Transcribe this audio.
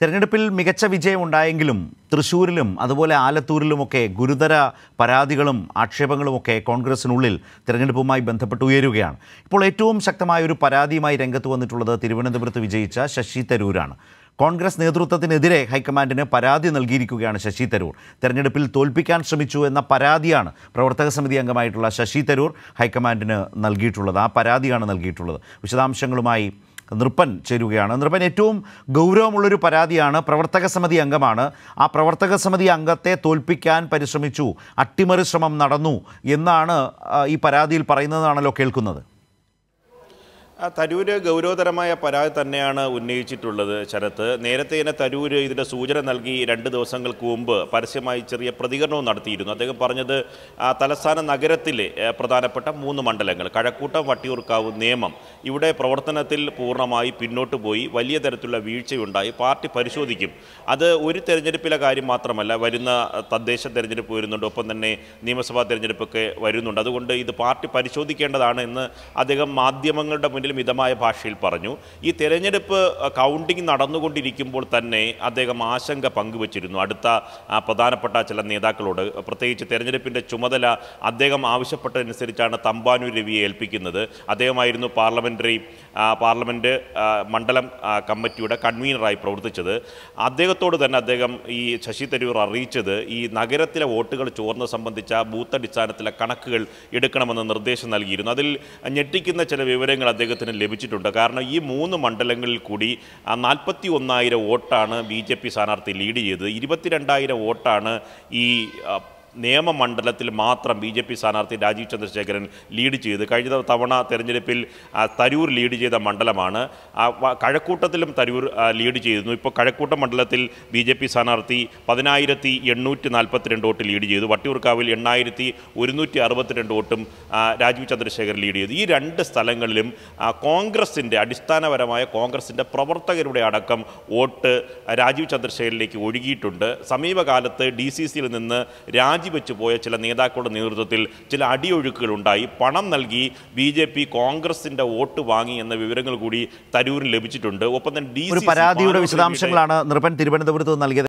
തെരഞ്ഞെടുപ്പിൽ മികച്ച വിജയം ഉണ്ടായെങ്കിലും തൃശ്ശൂരിലും അതുപോലെ ആലത്തൂരിലുമൊക്കെ ഗുരുതര പരാതികളും ആക്ഷേപങ്ങളുമൊക്കെ കോൺഗ്രസിനുള്ളിൽ തെരഞ്ഞെടുപ്പുമായി ബന്ധപ്പെട്ട് ഉയരുകയാണ് ഇപ്പോൾ ഏറ്റവും ശക്തമായ ഒരു പരാതിയുമായി രംഗത്ത് വന്നിട്ടുള്ളത് തിരുവനന്തപുരത്ത് വിജയിച്ച ശശി തരൂരാണ് കോൺഗ്രസ് നേതൃത്വത്തിനെതിരെ ഹൈക്കമാൻഡിന് പരാതി നൽകിയിരിക്കുകയാണ് ശശി തരൂർ തെരഞ്ഞെടുപ്പിൽ തോൽപ്പിക്കാൻ ശ്രമിച്ചു എന്ന പരാതിയാണ് പ്രവർത്തക സമിതി അംഗമായിട്ടുള്ള ശശി തരൂർ ഹൈക്കമാൻഡിന് നൽകിയിട്ടുള്ളത് ആ പരാതിയാണ് നൽകിയിട്ടുള്ളത് വിശദാംശങ്ങളുമായി നൃപ്പൻ ചേരുകയാണ് നൃപ്പൻ ഏറ്റവും ഗൗരവമുള്ളൊരു പരാതിയാണ് പ്രവർത്തക സമിതി അംഗമാണ് ആ പ്രവർത്തക സമിതി അംഗത്തെ തോൽപ്പിക്കാൻ പരിശ്രമിച്ചു അട്ടിമറി ശ്രമം നടന്നു എന്നാണ് ഈ പരാതിയിൽ പറയുന്നതാണല്ലോ കേൾക്കുന്നത് തരൂർ ഗൗരവതരമായ പരാതി തന്നെയാണ് ഉന്നയിച്ചിട്ടുള്ളത് ശരത്ത് നേരത്തെ തന്നെ തരൂര് ഇതിൻ്റെ സൂചന നൽകി രണ്ട് ദിവസങ്ങൾക്ക് മുമ്പ് പരസ്യമായി ചെറിയ പ്രതികരണവും നടത്തിയിരുന്നു അദ്ദേഹം പറഞ്ഞത് തലസ്ഥാന നഗരത്തിലെ പ്രധാനപ്പെട്ട മൂന്ന് മണ്ഡലങ്ങൾ കഴക്കൂട്ടം വട്ടിയൂർക്കാവ് നിയമം ഇവിടെ പ്രവർത്തനത്തിൽ പൂർണ്ണമായി പിന്നോട്ട് പോയി വലിയ തരത്തിലുള്ള വീഴ്ചയുണ്ടായി പാർട്ടി പരിശോധിക്കും അത് ഒരു തെരഞ്ഞെടുപ്പിലെ കാര്യം മാത്രമല്ല വരുന്ന തദ്ദേശ തെരഞ്ഞെടുപ്പ് വരുന്നുണ്ട് ഒപ്പം തന്നെ നിയമസഭാ തെരഞ്ഞെടുപ്പൊക്കെ വരുന്നുണ്ട് അതുകൊണ്ട് ഇത് പാർട്ടി പരിശോധിക്കേണ്ടതാണ് എന്ന് അദ്ദേഹം മാധ്യമങ്ങളുടെ മുന്നിൽ എന്തെങ്കിലും മിതമായ ഭാഷയിൽ പറഞ്ഞു ഈ തെരഞ്ഞെടുപ്പ് കൗണ്ടിംഗ് നടന്നുകൊണ്ടിരിക്കുമ്പോൾ തന്നെ അദ്ദേഹം ആശങ്ക പങ്കുവച്ചിരുന്നു അടുത്ത പ്രധാനപ്പെട്ട ചില നേതാക്കളോട് പ്രത്യേകിച്ച് തെരഞ്ഞെടുപ്പിൻ്റെ ചുമതല അദ്ദേഹം ആവശ്യപ്പെട്ടതനുസരിച്ചാണ് തമ്പാനൂർ രവിയെ ഏൽപ്പിക്കുന്നത് അദ്ദേഹമായിരുന്നു പാർലമെൻ്ററി പാർലമെൻറ്റ് മണ്ഡലം കമ്മിറ്റിയുടെ കൺവീനറായി പ്രവർത്തിച്ചത് അദ്ദേഹത്തോട് തന്നെ അദ്ദേഹം ഈ ശശി തരൂർ അറിയിച്ചത് ഈ നഗരത്തിലെ വോട്ടുകൾ ചോർന്ന് സംബന്ധിച്ച ബൂത്ത് അടിസ്ഥാനത്തിലെ കണക്കുകൾ എടുക്കണമെന്ന് നിർദ്ദേശം നൽകിയിരുന്നു അതിൽ ഞെട്ടിക്കുന്ന ചില വിവരങ്ങൾ അദ്ദേഹത്തിന് ലഭിച്ചിട്ടുണ്ട് കാരണം ഈ മൂന്ന് മണ്ഡലങ്ങളിൽ കൂടി നാൽപ്പത്തി ഒന്നായിരം വോട്ടാണ് ബി ജെ പി സ്ഥാനാർത്ഥി ലീഡ് ചെയ്തത് ഇരുപത്തിരണ്ടായിരം വോട്ടാണ് ഈ നിയമമണ്ഡലത്തിൽ മാത്രം ബി ജെ പി സ്ഥാനാർത്ഥി രാജീവ് ചന്ദ്രശേഖരൻ ലീഡ് ചെയ്ത് കഴിഞ്ഞ തവണ തെരഞ്ഞെടുപ്പിൽ തരൂർ ലീഡ് ചെയ്ത മണ്ഡലമാണ് കഴക്കൂട്ടത്തിലും തരൂർ ലീഡ് ചെയ്തിരുന്നു ഇപ്പോൾ കഴക്കൂട്ടം മണ്ഡലത്തിൽ ബി ജെ പി സ്ഥാനാർത്ഥി പതിനായിരത്തി എണ്ണൂറ്റി നാൽപ്പത്തിരണ്ട് വോട്ട് ലീഡ് ചെയ്തു വട്ടിയൂർക്കാവിൽ എണ്ണായിരത്തി ഒരുന്നൂറ്റി അറുപത്തിരണ്ട് വോട്ടും രാജീവ് ചന്ദ്രശേഖരൻ ലീഡ് ചെയ്തു ഈ രണ്ട് സ്ഥലങ്ങളിലും കോൺഗ്രസിൻ്റെ അടിസ്ഥാനപരമായ കോൺഗ്രസിൻ്റെ പ്രവർത്തകരുടെ അടക്കം വോട്ട് രാജീവ് ചന്ദ്രശേഖരനിലേക്ക് ഒഴുകിയിട്ടുണ്ട് സമീപകാലത്ത് ഡി സി സിയിൽ നിന്ന് രാജീവ് രാജിവെച്ചു പോയ ചില നേതാക്കളുടെ നേതൃത്വത്തിൽ ചില അടിയൊഴുക്കുകൾ ഉണ്ടായി പണം നൽകി ബി ജെ പി കോൺഗ്രസിന്റെ വോട്ട് വാങ്ങി എന്ന വിവരങ്ങൾ കൂടി തരൂരിന് ലഭിച്ചിട്ടുണ്ട് ഒപ്പം തന്നെ ഡി പരാതിയുടെ വിശദാംശങ്ങളാണ് നിർഭൻ തിരുവനന്തപുരത്ത് നൽകിയത്